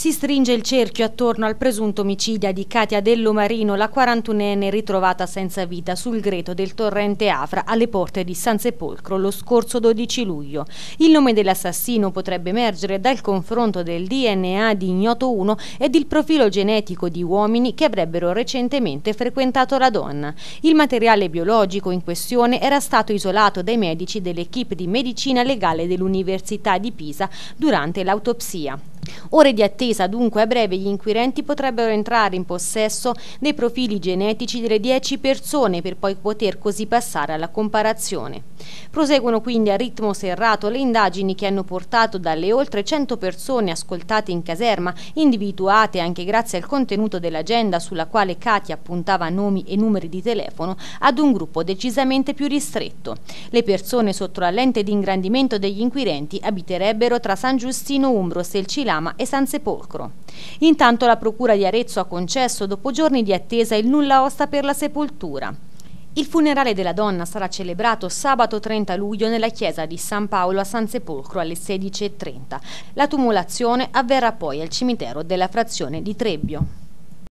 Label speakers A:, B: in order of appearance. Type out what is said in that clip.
A: Si stringe il cerchio attorno al presunto omicidio di Katia Dello Marino, la 41enne ritrovata senza vita sul greto del torrente Afra alle porte di San Sepolcro lo scorso 12 luglio. Il nome dell'assassino potrebbe emergere dal confronto del DNA di Ignoto 1 ed il profilo genetico di uomini che avrebbero recentemente frequentato la donna. Il materiale biologico in questione era stato isolato dai medici dell'equipe di medicina legale dell'Università di Pisa durante l'autopsia. Ore di attesa dunque a breve gli inquirenti potrebbero entrare in possesso dei profili genetici delle 10 persone per poi poter così passare alla comparazione. Proseguono quindi a ritmo serrato le indagini che hanno portato dalle oltre 100 persone ascoltate in caserma, individuate anche grazie al contenuto dell'agenda sulla quale Katia puntava nomi e numeri di telefono, ad un gruppo decisamente più ristretto. Le persone sotto la lente di ingrandimento degli inquirenti abiterebbero tra San Giustino Umbros e il Cilano Lama e San Sepolcro. Intanto la Procura di Arezzo ha concesso, dopo giorni di attesa, il nulla osta per la sepoltura. Il funerale della donna sarà celebrato sabato 30 luglio nella chiesa di San Paolo a San Sepolcro alle 16.30. La tumulazione avverrà poi al cimitero della frazione di Trebbio.